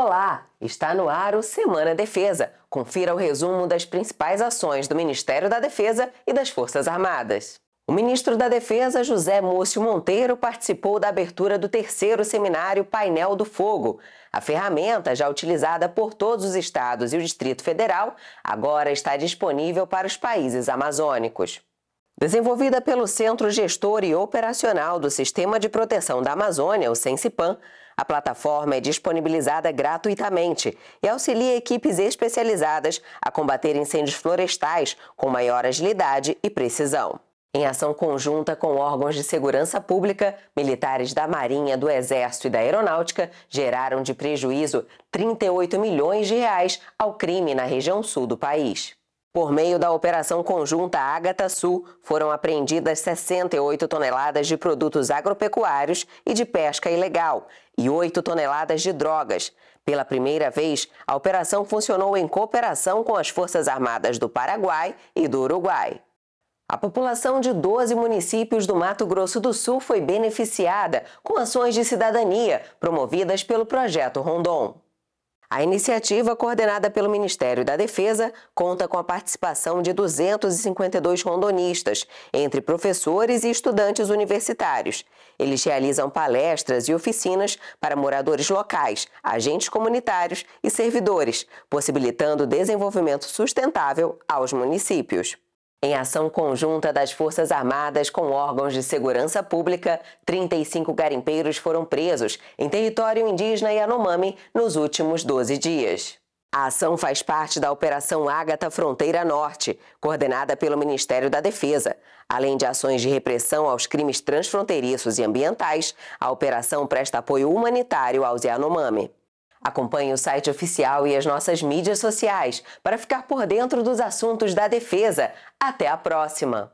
Olá, está no ar o Semana Defesa. Confira o resumo das principais ações do Ministério da Defesa e das Forças Armadas. O ministro da Defesa, José Múcio Monteiro, participou da abertura do terceiro seminário Painel do Fogo. A ferramenta, já utilizada por todos os estados e o Distrito Federal, agora está disponível para os países amazônicos. Desenvolvida pelo Centro Gestor e Operacional do Sistema de Proteção da Amazônia, o SENSIPAM, a plataforma é disponibilizada gratuitamente e auxilia equipes especializadas a combater incêndios florestais com maior agilidade e precisão. Em ação conjunta com órgãos de segurança pública, militares da Marinha, do Exército e da Aeronáutica geraram de prejuízo 38 milhões de reais ao crime na região sul do país. Por meio da operação conjunta Ágata Sul, foram apreendidas 68 toneladas de produtos agropecuários e de pesca ilegal e 8 toneladas de drogas. Pela primeira vez, a operação funcionou em cooperação com as Forças Armadas do Paraguai e do Uruguai. A população de 12 municípios do Mato Grosso do Sul foi beneficiada com ações de cidadania promovidas pelo Projeto Rondon. A iniciativa, coordenada pelo Ministério da Defesa, conta com a participação de 252 rondonistas, entre professores e estudantes universitários. Eles realizam palestras e oficinas para moradores locais, agentes comunitários e servidores, possibilitando desenvolvimento sustentável aos municípios. Em ação conjunta das Forças Armadas com órgãos de segurança pública, 35 garimpeiros foram presos em território indígena Yanomami nos últimos 12 dias. A ação faz parte da Operação Ágata Fronteira Norte, coordenada pelo Ministério da Defesa. Além de ações de repressão aos crimes transfronteiriços e ambientais, a operação presta apoio humanitário aos Yanomami. Acompanhe o site oficial e as nossas mídias sociais para ficar por dentro dos assuntos da defesa. Até a próxima!